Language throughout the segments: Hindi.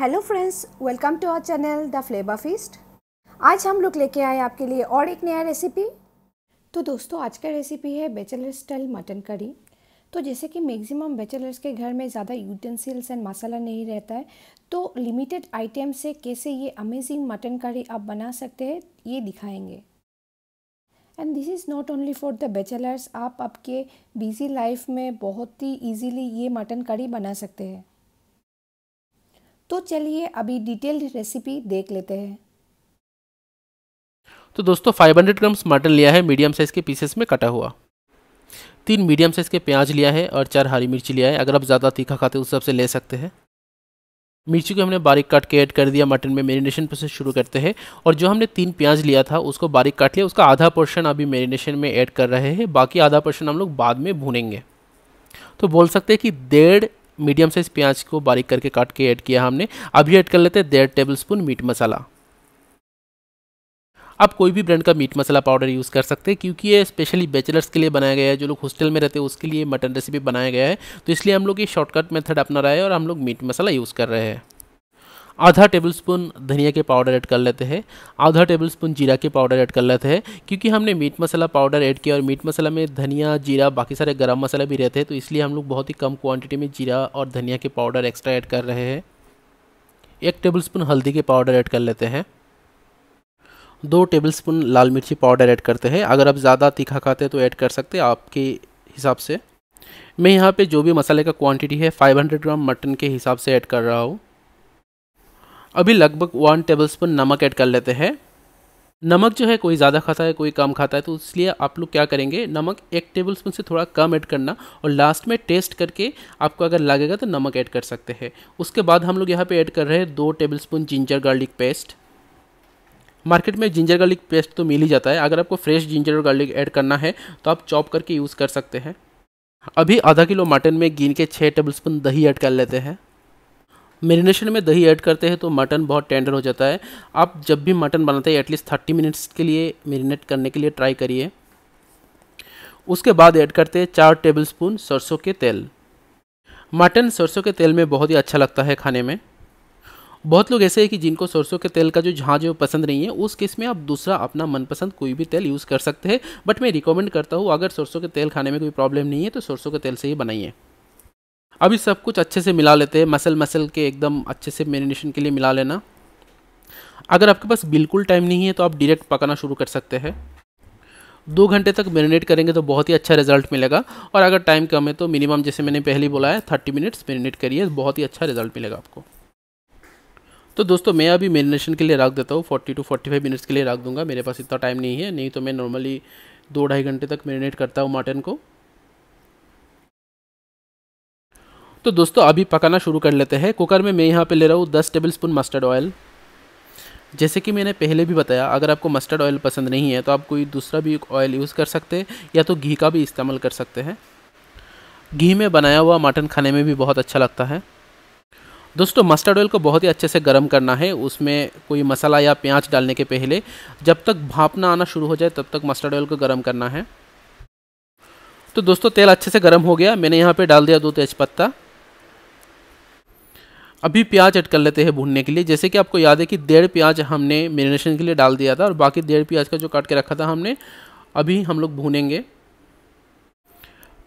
hello friends welcome to our channel the Flavour Feast आज हम लोग लेके आए आपके लिए और एक नया रेसिपी तो दोस्तों आज का रेसिपी है बैचलर स्टाइल मटन करी तो जैसे कि मैक्सिमम बैचलर्स के घर में ज़्यादा यूटेंसिल्स एंड मसाला नहीं रहता है तो लिमिटेड आइटम से कैसे ये अमेजिंग मटन करी आप बना सकते हैं ये दिखाएंगे and this is not only for the bachelors आप आपके बिज़ी लाइफ में बहुत ही ईजीली ये मटन करी बना सकते हैं तो चलिए अभी डिटेल्ड रेसिपी देख लेते हैं तो दोस्तों 500 ग्राम्स मटन लिया है मीडियम साइज़ के पीसेस में कटा हुआ तीन मीडियम साइज़ के प्याज लिया है और चार हरी मिर्ची लिया है अगर आप ज़्यादा तीखा खाते हो उस सबसे ले सकते हैं मिर्ची को हमने बारीक काट के ऐड कर दिया मटन में मैरिनेशन प्रोसेस शुरू करते हैं और जो हमने तीन प्याज लिया था उसको बारीक काट लिया उसका आधा पोर्शन अभी मैरिनेशन में ऐड कर रहे हैं बाकी आधा पोर्शन हम लोग बाद में भूनेंगे तो बोल सकते हैं कि डेढ़ मीडियम साइज़ प्याज को बारीक करके काट के ऐड किया हमने अभी ऐड कर लेते हैं डेढ़ टेबल स्पून मीट मसाला आप कोई भी ब्रांड का मीट मसाला पाउडर यूज़ कर सकते हैं क्योंकि ये स्पेशली बैचलर्स के लिए बनाया गया है जो लोग हॉस्टल में रहते हैं उसके लिए मटन रेसिपी बनाया गया है तो इसलिए हम लोग ये शॉर्टकट मेथड अपना रहा है और हम लोग मीट मसाला यूज़ कर रहे हैं आधा टेबल स्पून धनिया के पाउडर ऐड कर लेते हैं आधा टेबल स्पून जीरा के पाउडर ऐड कर लेते हैं क्योंकि हमने मीट मसाला पाउडर ऐड किया और मीट मसाला में धनिया जीरा बाकी सारे गर्म मसाला भी रहते हैं तो इसलिए हम लोग बहुत ही कम क्वान्टिटी में जीरा और धनिया के पाउडर एक्स्ट्रा ऐड कर रहे हैं एक स्पून हल्दी के पाउडर ऐड कर लेते हैं दो टेबलस्पून लाल मिर्ची पाउडर ऐड करते हैं अगर आप ज़्यादा तीखा खाते हैं तो ऐड कर सकते हैं आपके हिसाब से मैं यहाँ पे जो भी मसाले का क्वांटिटी है 500 ग्राम मटन के हिसाब से ऐड कर रहा हूँ अभी लगभग वन टेबल स्पून नमक ऐड कर लेते हैं नमक जो है कोई ज़्यादा खाता है कोई कम खाता है तो इसलिए आप लोग क्या करेंगे नमक एक टेबल स्पून से थोड़ा कम ऐड करना और लास्ट में टेस्ट करके आपको अगर लगेगा तो नमक ऐड कर सकते हैं उसके बाद हम लोग यहाँ पे ऐड कर रहे हैं दो tablespoon ginger garlic paste market में जिंजर गार्लिक पेस्ट तो मिल ही जाता है अगर आपको फ्रेश जिंजर और गार्लिक ऐड करना है तो आप चॉप करके यूज़ कर सकते हैं अभी आधा किलो मटन में गिन के छः टेबल स्पून दही ऐड कर लेते हैं मेरीनेशन में दही ऐड करते हैं तो मटन बहुत टेंडर हो जाता है आप जब भी मटन बनाते हैं एटलीस्ट थर्टी मिनट्स के लिए मेरीनेट करने के लिए ट्राई करिए उसके बाद ऐड करते हैं चार टेबल स्पून सरसों के तेल मटन सरसों के तेल में बहुत ही अच्छा लगता है खाने में बहुत लोग ऐसे हैं कि जिनको सरसों के तेल का जो झाँ जो पसंद नहीं है उस केस में आप दूसरा अपना मनपसंद कोई भी तेल यूज़ कर सकते हैं बट मैं रिकमेंड करता हूँ अगर सरसों के तेल खाने में कोई प्रॉब्लम नहीं है तो सरसों के तेल से ही बनाइए अभी सब कुछ अच्छे से मिला लेते हैं मसल मसल के एकदम अच्छे से मेरीनेशन के लिए मिला लेना अगर आपके पास बिल्कुल टाइम नहीं है तो आप डायरेक्ट पकाना शुरू कर सकते हैं दो घंटे तक मेरीनेट करेंगे तो बहुत ही अच्छा रिजल्ट मिलेगा और अगर टाइम कम है तो मिनिमम जैसे मैंने पहले ही बोला है थर्टी मिनट्स मेरीनेट करिए बहुत ही अच्छा रिजल्ट मिलेगा आपको तो दोस्तों मैं अभी मेरीनेशन के लिए रख देता हूँ forty to forty five minutes के लिए रख दूंगा मेरे पास इतना टाइम नहीं है नहीं तो मैं नॉर्मली दो ढाई घंटे तक मेरीनेट करता हूँ मटन को तो दोस्तों अभी पकाना शुरू कर लेते हैं कुकर में मैं यहाँ पे ले रहा हूँ दस टेबल स्पून मस्टर्ड ऑयल जैसे कि मैंने पहले भी बताया अगर आपको मस्टर्ड ऑयल पसंद नहीं है तो आप कोई दूसरा भी ऑयल यूज़ कर सकते हैं या तो घी का भी इस्तेमाल कर सकते हैं घी में बनाया हुआ मटन खाने में भी बहुत अच्छा लगता है दोस्तों मस्टर्ड ऑयल को बहुत ही अच्छे से गर्म करना है उसमें कोई मसाला या प्याज डालने के पहले जब तक भाप ना आना शुरू हो जाए तब तक मस्टर्ड ऑयल को गर्म करना है तो दोस्तों तेल अच्छे से गर्म हो गया मैंने यहाँ पे डाल दिया दो तेज़पत्ता अभी प्याज ऐड कर लेते हैं भूनने के लिए जैसे कि आपको याद है कि डेढ़ प्याज हमने मेरीनेशन के लिए डाल दिया था और बाकी डेढ़ प्याज का जो काट के रखा था हमने अभी हम लोग भूनेंगे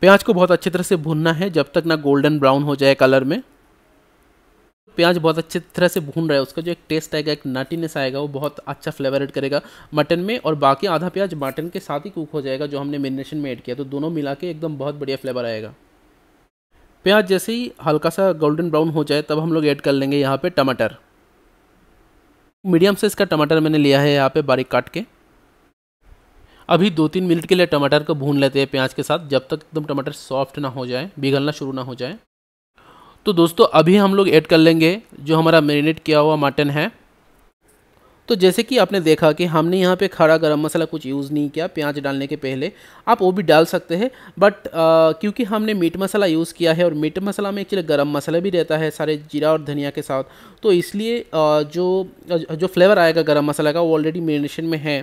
प्याज को बहुत अच्छी तरह से भूनना है जब तक ना गोल्डन ब्राउन हो जाए कलर में प्याज बहुत अच्छी तरह से भून रहा है उसका जो एक टेस्ट आएगा एक नटीनेस आएगा वो बहुत अच्छा फ्लेवर एड करेगा मटन में और बाकी आधा प्याज मटन के साथ ही कुक हो जाएगा जो हमने मेरीनेशन में ऐड किया तो दोनों मिला के एकदम बहुत बढ़िया फ्लेवर आएगा प्याज जैसे ही हल्का सा गोल्डन ब्राउन हो जाए तब हम लोग ऐड कर लेंगे यहाँ पे टमाटर मीडियम साइज़ का टमाटर मैंने लिया है यहाँ पे बारीक काट के अभी दो तीन मिनट के लिए टमाटर को भून लेते हैं प्याज के साथ जब तक एकदम टमाटर सॉफ्ट ना हो जाए बिघलना शुरू ना हो जाए तो दोस्तों अभी हम लोग ऐड कर लेंगे जो हमारा मेरीनेट किया हुआ मटन है तो जैसे कि आपने देखा कि हमने यहाँ पे खड़ा गरम मसाला कुछ यूज़ नहीं किया प्याज डालने के पहले आप वो भी डाल सकते हैं बट क्योंकि हमने मीट मसाला यूज़ किया है और मीट मसाला में एक्चुअली गरम मसाला भी रहता है सारे जीरा और धनिया के साथ तो इसलिए आ, जो जो फ्लेवर आएगा गरम मसाला का वो ऑलरेडी मेरिनेशन में है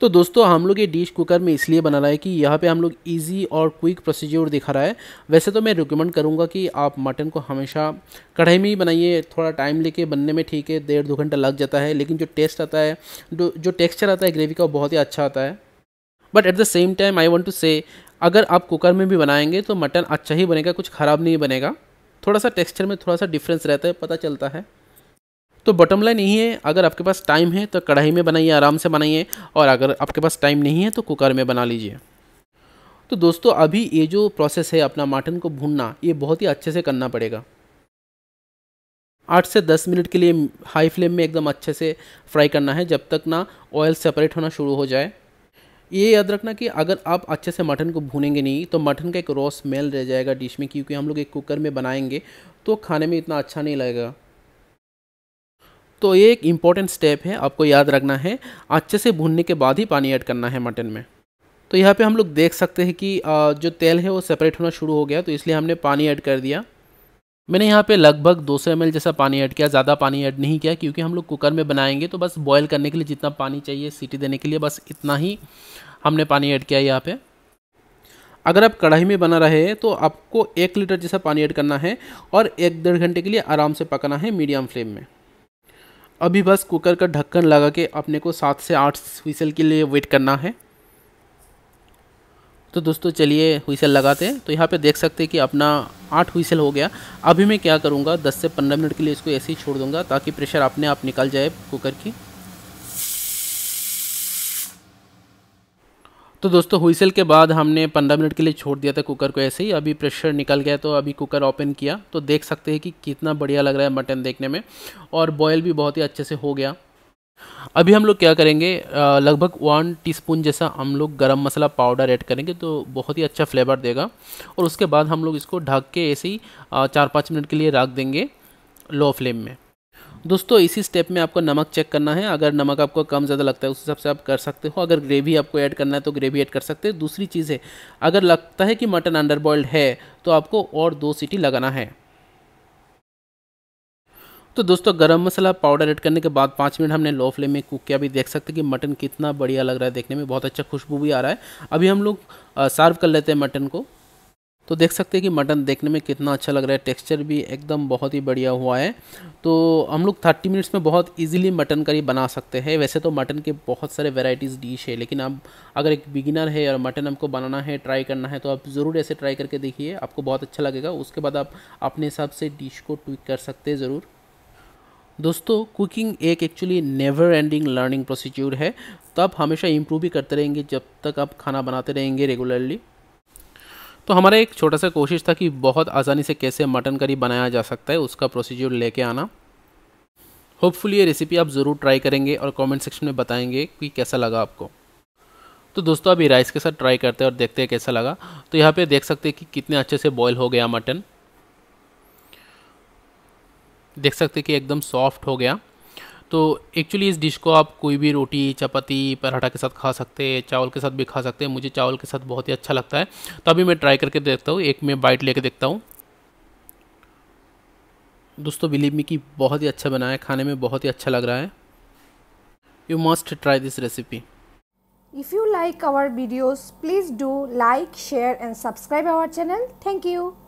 तो दोस्तों हम लोग ये डिश कुकर में इसलिए बना रहा है कि यहाँ पे हम लोग इजी और क्विक प्रोसीजर दिखा रहा है वैसे तो मैं रिकमेंड करूँगा कि आप मटन को हमेशा कढ़ाई में ही बनाइए थोड़ा टाइम लेके बनने में ठीक है डेढ़ दो घंटा लग जाता है लेकिन जो टेस्ट आता है जो जो टेक्स्चर आता है ग्रेवी का वो बहुत ही अच्छा आता है but at the same time I want to say अगर आप कुकर में भी बनाएंगे तो मटन अच्छा ही बनेगा कुछ ख़राब नहीं बनेगा थोड़ा सा टेक्स्चर में थोड़ा सा डिफरेंस रहता है पता चलता है तो बॉटम लाइन यही है अगर आपके पास टाइम है तो कढ़ाई में बनाइए आराम से बनाइए और अगर आपके पास टाइम नहीं है तो कुकर में बना लीजिए तो दोस्तों अभी ये जो प्रोसेस है अपना मटन को भूनना ये बहुत ही अच्छे से करना पड़ेगा आठ से दस मिनट के लिए हाई फ्लेम में एकदम अच्छे से फ्राई करना है जब तक ना ऑयल सेपरेट होना शुरू हो जाए ये याद रखना कि अगर आप अच्छे से मटन को भूनेंगे नहीं तो मटन का एक रॉ स्मेल रह जाएगा डिश में क्योंकि हम लोग एक कुकर में बनाएंगे तो खाने में इतना अच्छा नहीं लगेगा तो ये एक इम्पॉर्टेंट स्टेप है आपको याद रखना है अच्छे से भूनने के बाद ही पानी ऐड करना है मटन में तो यहाँ पे हम लोग देख सकते हैं कि जो तेल है वो सेपरेट होना शुरू हो गया तो इसलिए हमने पानी ऐड कर दिया मैंने यहाँ पे लगभग 200 सौ जैसा पानी ऐड किया ज़्यादा पानी ऐड नहीं किया क्योंकि हम लोग कुकर में बनाएंगे तो बस बॉयल करने के लिए जितना पानी चाहिए सीटी देने के लिए बस इतना ही हमने पानी ऐड किया यहाँ पर अगर आप कढ़ाई में बना रहे तो आपको एक लीटर जैसा पानी ऐड करना है और एक डेढ़ घंटे के लिए आराम से पकाना है मीडियम फ्लेम में अभी बस कुकर का ढक्कन लगा के अपने को सात से आठ हुईसल के लिए वेट करना है तो दोस्तों चलिए हुईसल लगाते हैं तो यहाँ पे देख सकते हैं कि अपना आठ हुईसल हो गया अभी मैं क्या करूँगा दस से पंद्रह मिनट के लिए इसको ऐसे ही छोड़ दूँगा ताकि प्रेशर अपने आप निकल जाए कुकर की तो दोस्तों हुईसेल के बाद हमने 15 मिनट के लिए छोड़ दिया था कुकर को ऐसे ही अभी प्रेशर निकल गया तो अभी कुकर ओपन किया तो देख सकते हैं कि कितना बढ़िया लग रहा है मटन देखने में और बॉयल भी बहुत ही अच्छे से हो गया अभी हम लोग क्या करेंगे लगभग वन टीस्पून जैसा हम लोग गरम मसाला पाउडर ऐड करेंगे तो बहुत ही अच्छा फ्लेवर देगा और उसके बाद हम लोग इसको ढक के ऐसे ही चार पाँच मिनट के लिए रख देंगे लो फ्लेम में दोस्तों इसी स्टेप में आपको नमक चेक करना है अगर नमक आपको कम ज़्यादा लगता है उस हिसाब से आप कर सकते हो अगर ग्रेवी आपको ऐड करना है तो ग्रेवी ऐड कर सकते हैं दूसरी चीज़ है अगर लगता है कि मटन अंडर बॉयल्ड है तो आपको और दो सीटी लगाना है तो दोस्तों गरम मसाला पाउडर ऐड करने के बाद पाँच मिनट हमने लो फ्लेम में कुक किया अभी देख सकते हैं कि मटन कितना बढ़िया लग रहा है देखने में बहुत अच्छा खुशबू भी आ रहा है अभी हम लोग सर्व कर लेते हैं मटन को तो देख सकते हैं कि मटन देखने में कितना अच्छा लग रहा है टेक्सचर भी एकदम बहुत ही बढ़िया हुआ है तो हम लोग थर्टी मिनट्स में बहुत इजीली मटन करी बना सकते हैं वैसे तो मटन के बहुत सारे वेराइटीज़ डिश है लेकिन आप अगर एक बिगिनर है और मटन हमको बनाना है ट्राई करना है तो आप ज़रूर ऐसे ट्राई करके देखिए आपको बहुत अच्छा लगेगा उसके बाद आप अपने हिसाब से डिश को ट्विक कर सकते हैं ज़रूर दोस्तों कुकिंग एक actually never ending learning procedure है तो आप हमेशा इम्प्रूव ही करते रहेंगे जब तक आप खाना बनाते रहेंगे रेगुलरली तो हमारा एक छोटा सा कोशिश था कि बहुत आसानी से कैसे मटन करी बनाया जा सकता है उसका प्रोसीजर लेके आना होपफुली ये रेसिपी आप ज़रूर ट्राई करेंगे और कमेंट सेक्शन में बताएंगे कि कैसा लगा आपको तो दोस्तों अभी राइस के साथ ट्राई करते हैं और देखते हैं कैसा लगा तो यहाँ पर देख सकते हैं कि कितने अच्छे से बॉयल हो गया मटन देख सकते कि एकदम सॉफ्ट हो गया तो एक्चुअली इस डिश को आप कोई भी रोटी चपाती पराठा के साथ खा सकते हैं चावल के साथ भी खा सकते हैं मुझे चावल के साथ बहुत ही अच्छा लगता है तो अभी मैं ट्राई करके देखता हूँ एक मैं बाइट लेके देखता हूँ दोस्तों बिलीव मी की बहुत ही अच्छा बना है खाने में बहुत ही अच्छा लग रहा है you must try this recipe if you like our videos please do like share and subscribe our channel thank you